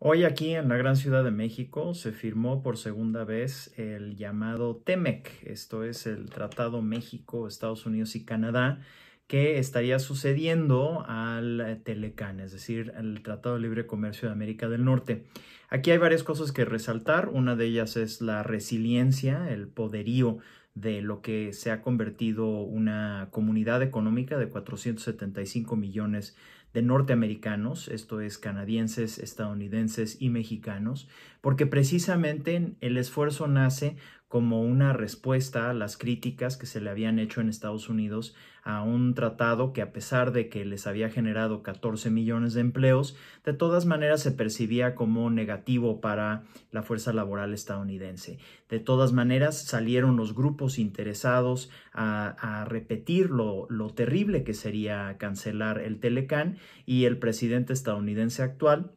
Hoy aquí en la gran ciudad de México se firmó por segunda vez el llamado TEMEC, esto es el Tratado México, Estados Unidos y Canadá, que estaría sucediendo al Telecan, es decir, el Tratado de Libre Comercio de América del Norte. Aquí hay varias cosas que resaltar, una de ellas es la resiliencia, el poderío de lo que se ha convertido una comunidad económica de 475 millones de norteamericanos, esto es canadienses, estadounidenses y mexicanos, porque precisamente el esfuerzo nace como una respuesta a las críticas que se le habían hecho en Estados Unidos a un tratado que a pesar de que les había generado 14 millones de empleos, de todas maneras se percibía como negativo para la fuerza laboral estadounidense. De todas maneras salieron los grupos interesados a, repetir lo, lo terrible que sería cancelar el Telecán y el presidente estadounidense actual,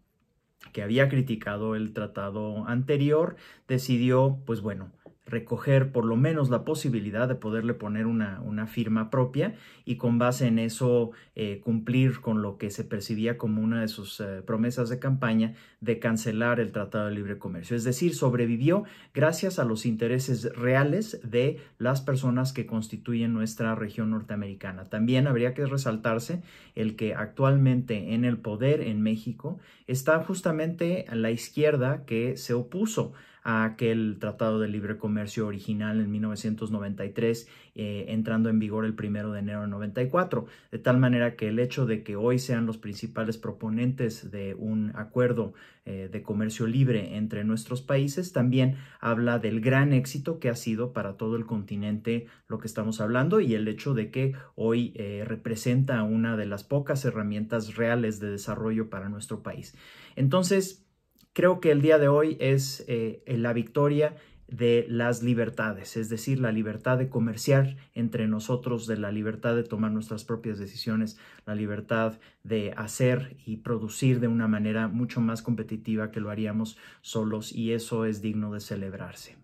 que había criticado el tratado anterior, decidió, pues bueno, recoger por lo menos la posibilidad de poderle poner una, firma propia y con base en eso eh, cumplir con lo que se percibía como una de sus eh, promesas de campaña de cancelar el Tratado de Libre Comercio. Es decir, sobrevivió gracias a los intereses reales de las personas que constituyen nuestra región norteamericana. También habría que resaltarse el que actualmente en el poder en México está justamente la izquierda que se opuso a aquel Tratado de Libre Comercio original en 1993, eh, entrando en vigor el primero de enero de 94, de tal manera que el hecho de que hoy sean los principales proponentes de un acuerdo eh, de comercio libre entre nuestros países también habla del gran éxito que ha sido para todo el continente lo que estamos hablando y el hecho de que hoy eh, representa una de las pocas herramientas reales de desarrollo para nuestro país. Entonces, creo que el día de hoy es eh, la victoria de las libertades, es decir, la libertad de comerciar entre nosotros, de la libertad de tomar nuestras propias decisiones, la libertad de hacer y producir de una manera mucho más competitiva que lo haríamos solos y eso es digno de celebrarse.